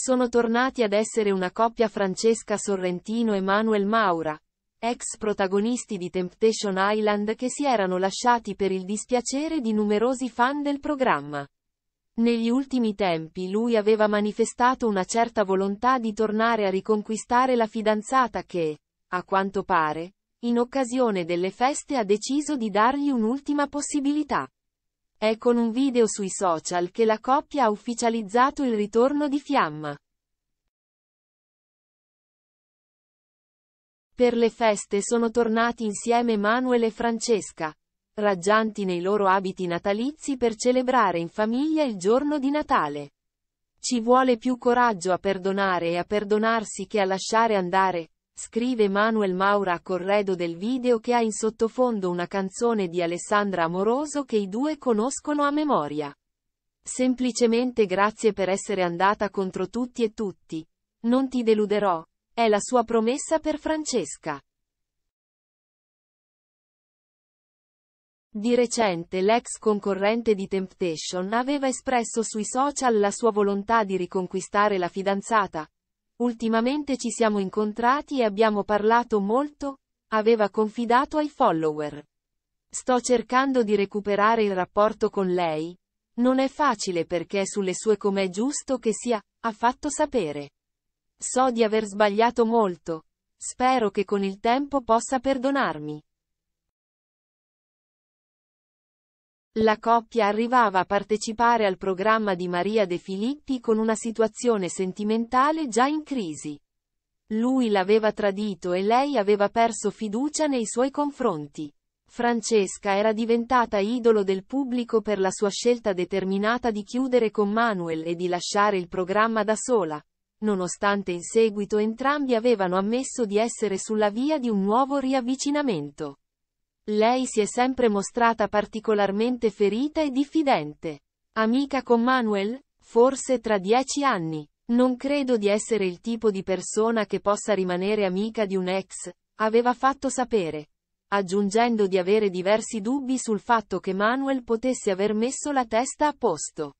Sono tornati ad essere una coppia Francesca Sorrentino e Manuel Maura, ex protagonisti di Temptation Island che si erano lasciati per il dispiacere di numerosi fan del programma. Negli ultimi tempi lui aveva manifestato una certa volontà di tornare a riconquistare la fidanzata che, a quanto pare, in occasione delle feste ha deciso di dargli un'ultima possibilità. È con un video sui social che la coppia ha ufficializzato il ritorno di Fiamma. Per le feste sono tornati insieme Manuel e Francesca, raggianti nei loro abiti natalizi per celebrare in famiglia il giorno di Natale. Ci vuole più coraggio a perdonare e a perdonarsi che a lasciare andare, Scrive Manuel Maura a corredo del video che ha in sottofondo una canzone di Alessandra Amoroso che i due conoscono a memoria. Semplicemente grazie per essere andata contro tutti e tutti. Non ti deluderò. È la sua promessa per Francesca. Di recente l'ex concorrente di Temptation aveva espresso sui social la sua volontà di riconquistare la fidanzata, Ultimamente ci siamo incontrati e abbiamo parlato molto, aveva confidato ai follower. Sto cercando di recuperare il rapporto con lei. Non è facile perché sulle sue com'è giusto che sia, ha fatto sapere. So di aver sbagliato molto. Spero che con il tempo possa perdonarmi. La coppia arrivava a partecipare al programma di Maria De Filippi con una situazione sentimentale già in crisi. Lui l'aveva tradito e lei aveva perso fiducia nei suoi confronti. Francesca era diventata idolo del pubblico per la sua scelta determinata di chiudere con Manuel e di lasciare il programma da sola, nonostante in seguito entrambi avevano ammesso di essere sulla via di un nuovo riavvicinamento. Lei si è sempre mostrata particolarmente ferita e diffidente. Amica con Manuel? Forse tra dieci anni. Non credo di essere il tipo di persona che possa rimanere amica di un ex, aveva fatto sapere. Aggiungendo di avere diversi dubbi sul fatto che Manuel potesse aver messo la testa a posto.